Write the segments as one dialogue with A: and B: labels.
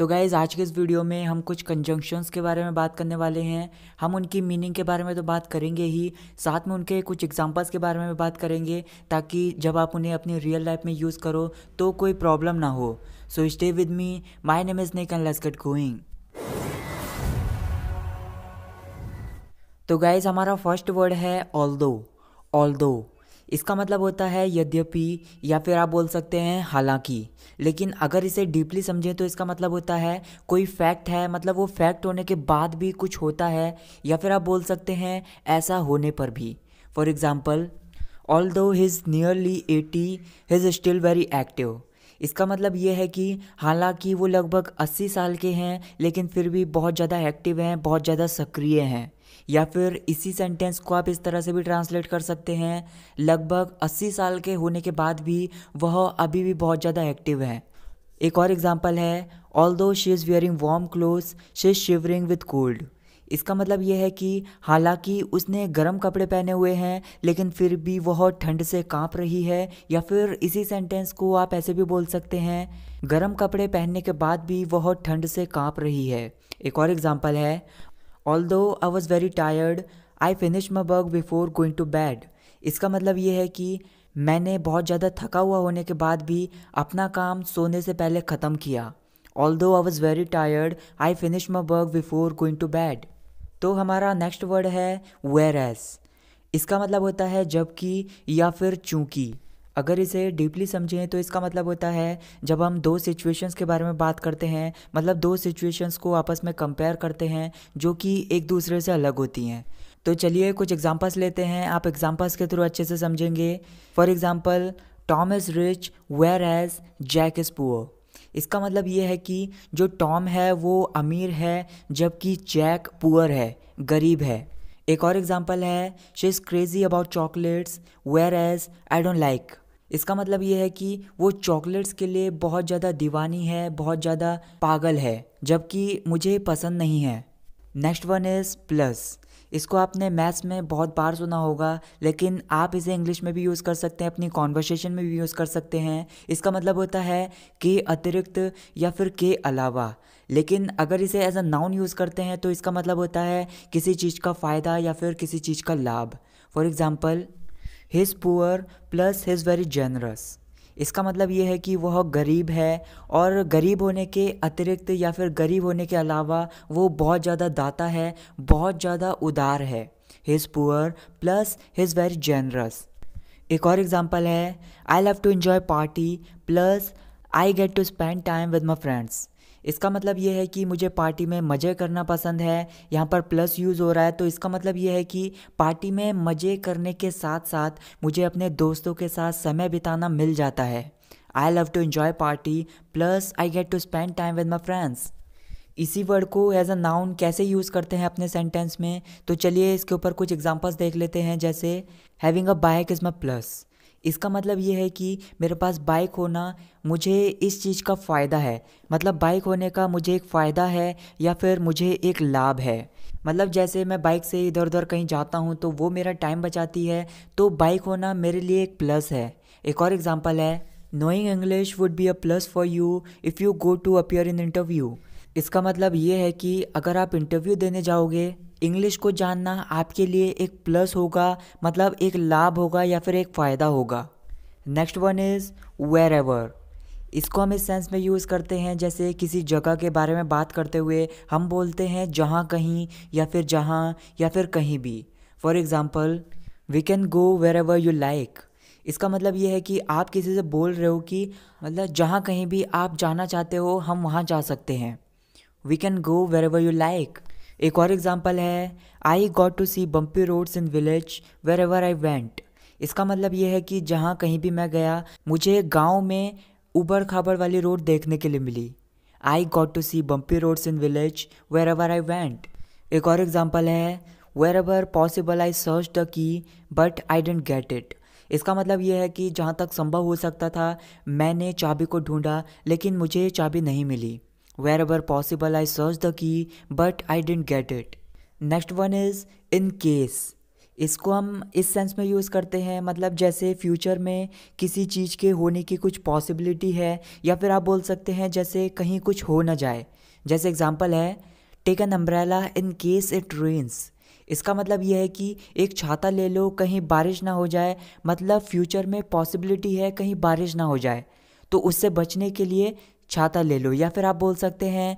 A: तो गाइज़ आज के इस वीडियो में हम कुछ कंजंक्शंस के बारे में बात करने वाले हैं हम उनकी मीनिंग के बारे में तो बात करेंगे ही साथ में उनके कुछ एग्जांपल्स के बारे में बात करेंगे ताकि जब आप उन्हें अपनी रियल लाइफ में यूज़ करो तो कोई प्रॉब्लम ना हो so stay with me my name is Nek and let's get going तो गाइज़ हमारा फर्स्ट वर्ड है ऑल दो ऑल दो इसका मतलब होता है यद्यपि या फिर आप बोल सकते हैं हालांकि लेकिन अगर इसे डीपली समझें तो इसका मतलब होता है कोई फैक्ट है मतलब वो फैक्ट होने के बाद भी कुछ होता है या फिर आप बोल सकते हैं ऐसा होने पर भी for example although he's nearly eighty he's still very active इसका मतलब ये है कि हालांकि वो लगभग 80 साल के हैं लेकिन फिर भी बहुत ज़्यादा एक्टिव हैं बहुत ज़्यादा सक्रिय हैं या फिर इसी सेंटेंस को आप इस तरह से भी ट्रांसलेट कर सकते हैं लगभग 80 साल के होने के बाद भी वह अभी भी बहुत ज़्यादा एक्टिव है एक और एग्जाम्पल है although she is wearing warm cloth she is shivering with cold इसका मतलब यह है कि हालांकि उसने गर्म कपड़े पहने हुए हैं लेकिन फिर भी वह ठंड से कांप रही है या फिर इसी सेंटेंस को आप ऐसे भी बोल सकते हैं गर्म कपड़े पहनने के बाद भी वह ठंड से कांप रही है एक और एग्जाम्पल है Although I was very tired, I finished my work before going to bed. इसका मतलब ये है कि मैंने बहुत ज़्यादा थका हुआ होने के बाद भी अपना काम सोने से पहले ख़त्म किया although I was very tired I finish my work before going to bed तो हमारा नेक्स्ट वर्ड है वेर एस इसका मतलब होता है जबकि या फिर चूँकि अगर इसे डीपली समझें तो इसका मतलब होता है जब हम दो सिचुएशंस के बारे में बात करते हैं मतलब दो सिचुएशंस को आपस में कंपेयर करते हैं जो कि एक दूसरे से अलग होती हैं तो चलिए कुछ एग्जाम्पल्स लेते हैं आप एग्जाम्पल्स के थ्रू अच्छे से समझेंगे for example Tom is rich whereas Jack is poor इसका मतलब ये है कि जो टॉम है वो अमीर है जबकि जैक पुअर है गरीब है एक और एग्जाम्पल है she is crazy about chocolates whereas I don't like इसका मतलब ये है कि वो चॉकलेट्स के लिए बहुत ज़्यादा दीवानी है बहुत ज़्यादा पागल है जबकि मुझे पसंद नहीं है नेक्स्ट वन इज़ प्लस इसको आपने मैथ्स में बहुत बार सुना होगा लेकिन आप इसे इंग्लिश में भी यूज़ कर सकते हैं अपनी कॉन्वर्सेशन में भी यूज़ कर सकते हैं इसका मतलब होता है के अतिरिक्त या फिर के अलावा लेकिन अगर इसे एज अ नाउन यूज़ करते हैं तो इसका मतलब होता है किसी चीज़ का फ़ायदा या फिर किसी चीज़ का लाभ for example he's poor plus he's very generous इसका मतलब ये है कि वह गरीब है और गरीब होने के अतिरिक्त या फिर गरीब होने के अलावा वो बहुत ज़्यादा दाता है बहुत ज़्यादा उदार है he's poor plus he's very generous एक और एग्ज़ाम्पल है I love to enjoy party plus I get to spend time with my friends इसका मतलब ये है कि मुझे पार्टी में मज़े करना पसंद है यहाँ पर प्लस यूज़ हो रहा है तो इसका मतलब ये है कि पार्टी में मज़े करने के साथ साथ मुझे अपने दोस्तों के साथ समय बिताना मिल जाता है I love to enjoy party plus I get to spend time with my friends इसी वर्ड को एज अ नाउन कैसे यूज़ करते हैं अपने सेंटेंस में तो चलिए इसके ऊपर कुछ एग्जाम्पल्स देख लेते हैं जैसे having a bike is my plus इसका मतलब ये है कि मेरे पास बाइक होना मुझे इस चीज़ का फ़ायदा है मतलब बाइक होने का मुझे एक फ़ायदा है या फिर मुझे एक लाभ है मतलब जैसे मैं बाइक से इधर उधर कहीं जाता हूँ तो वो मेरा टाइम बचाती है तो बाइक होना मेरे लिए एक प्लस है एक और एग्ज़ाम्पल है knowing English would be a plus for you if you go to appear in interview इसका मतलब ये है कि अगर आप इंटरव्यू देने जाओगे इंग्लिश को जानना आपके लिए एक प्लस होगा मतलब एक लाभ होगा या फिर एक फ़ायदा होगा next one is wherever इसको हम इस सेंस में यूज़ करते हैं जैसे किसी जगह के बारे में बात करते हुए हम बोलते हैं जहाँ कहीं या फिर जहाँ या फिर कहीं भी for example we can go wherever you like इसका मतलब ये है कि आप किसी से बोल रहे हो कि मतलब जहाँ कहीं भी आप जाना चाहते हो हम वहाँ जा सकते हैं we can go wherever you like एक और एग्जाम्पल है I got to see bumpy roads in village wherever I went इसका मतलब ये है कि जहाँ कहीं भी मैं गया मुझे गाँव में उबड़ खाबड़ वाली रोड देखने के लिए मिली I got to see bumpy roads in village wherever I went एक और एग्जाम्पल है wherever possible I search the key but I didn't get it इसका मतलब यह है कि जहाँ तक संभव हो सकता था मैंने चाबी को ढूंढा लेकिन मुझे चाबी नहीं मिली Wherever possible, I searched the key, but I didn't get it. Next one is in case इसको हम इस सेंस में यूज़ करते हैं मतलब जैसे फ्यूचर में किसी चीज़ के होने की कुछ पॉसिबिलिटी है या फिर आप बोल सकते हैं जैसे कहीं कुछ हो ना जाए जैसे एग्जांपल है take an umbrella in case it rains इसका मतलब यह है कि एक छाता ले लो कहीं बारिश ना हो जाए मतलब फ्यूचर में पॉसिबिलिटी है कहीं बारिश ना हो जाए तो उससे बचने के लिए छाता ले लो या फिर आप बोल सकते हैं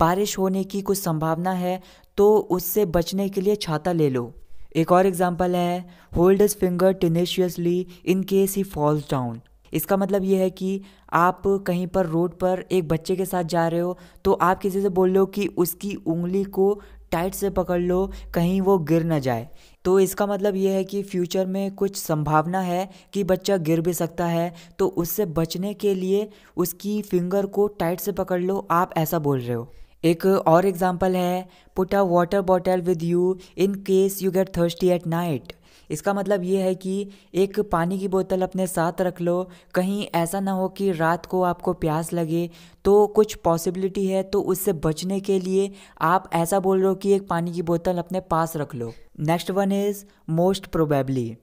A: बारिश होने की कुछ संभावना है तो उससे बचने के लिए छाता ले लो एक और एग्जाम्पल है hold his finger tenaciously in case he falls down इसका मतलब यह है कि आप कहीं पर रोड पर एक बच्चे के साथ जा रहे हो तो आप किसी से बोल रहे हो कि उसकी उंगली को टाइट से पकड़ लो कहीं वो गिर ना जाए तो इसका मतलब ये है कि फ्यूचर में कुछ संभावना है कि बच्चा गिर भी सकता है तो उससे बचने के लिए उसकी फिंगर को टाइट से पकड़ लो आप ऐसा बोल रहे हो एक और एग्जाम्पल है put a water bottle with you in case you get thirsty at night इसका मतलब ये है कि एक पानी की बोतल अपने साथ रख लो कहीं ऐसा ना हो कि रात को आपको प्यास लगे तो कुछ पॉसिबिलिटी है तो उससे बचने के लिए आप ऐसा बोल रहे हो कि एक पानी की बोतल अपने पास रख लो next one is most probably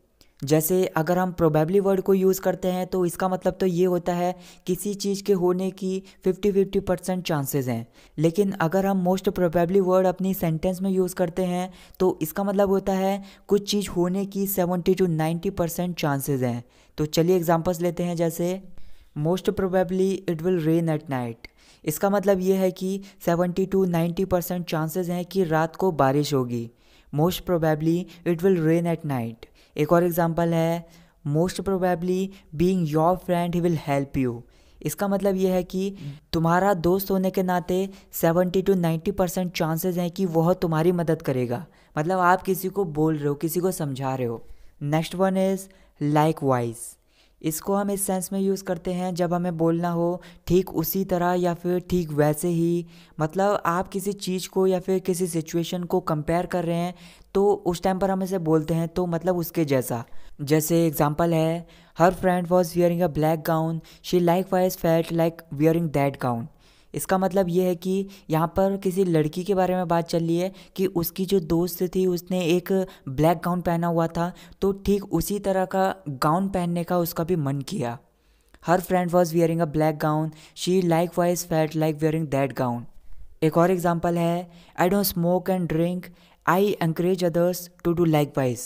A: जैसे अगर हम प्रोबेबली वर्ड को यूज़ करते हैं तो इसका मतलब तो ये होता है किसी चीज़ के होने की फिफ्टी फिफ्टी परसेंट चांसेज हैं लेकिन अगर हम मोस्ट प्रोबेबली वर्ड अपनी सेंटेंस में यूज़ करते हैं तो इसका मतलब होता है कुछ चीज़ होने की seventy to ninety percent chances हैं तो चलिए एग्जाम्पल्स लेते हैं जैसे most probably it will rain at night इसका मतलब ये है कि seventy to ninety percent chances हैं कि रात को बारिश होगी most probably it will rain at night एक और एग्जाम्पल है most probably being your friend he will help you इसका मतलब यह है कि तुम्हारा दोस्त होने के नाते seventy to ninety percent chances हैं कि वह तुम्हारी मदद करेगा मतलब आप किसी को बोल रहे हो किसी को समझा रहे हो next one is likewise इसको हम इस सेंस में यूज़ करते हैं जब हमें बोलना हो ठीक उसी तरह या फिर ठीक वैसे ही मतलब आप किसी चीज़ को या फिर किसी सिचुएशन को कंपेयर कर रहे हैं तो उस टाइम पर हम इसे बोलते हैं तो मतलब उसके जैसा जैसे एग्जाम्पल है her friend was wearing a black gown she likewise felt like wearing that gown इसका मतलब ये है कि यहाँ पर किसी लड़की के बारे में बात चल रही है कि उसकी जो दोस्त थी उसने एक ब्लैक गाउन पहना हुआ था तो ठीक उसी तरह का गाउन पहनने का उसका भी मन किया her friend was wearing a black gown she likewise felt like wearing that gown एक और एग्जाम्पल है I don't smoke and drink I encourage others to do likewise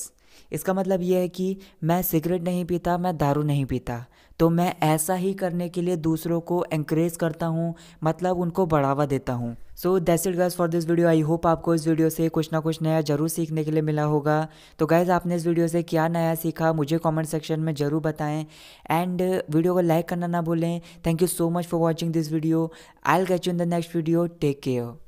A: इसका मतलब यह है कि मैं सिगरेट नहीं पीता मैं दारू नहीं पीता तो मैं ऐसा ही करने के लिए दूसरों को एंकरेज करता हूँ मतलब उनको बढ़ावा देता हूँ so that's it guys for this video I hope आपको इस वीडियो से कुछ ना कुछ नया जरूर सीखने के लिए मिला होगा तो गाइज आपने इस वीडियो से क्या नया सीखा मुझे कॉमेंट सेक्शन में ज़रूर बताएं एंड वीडियो को लाइक करना ना भूलें thank you so much for watching this video I'll get you in the next video take care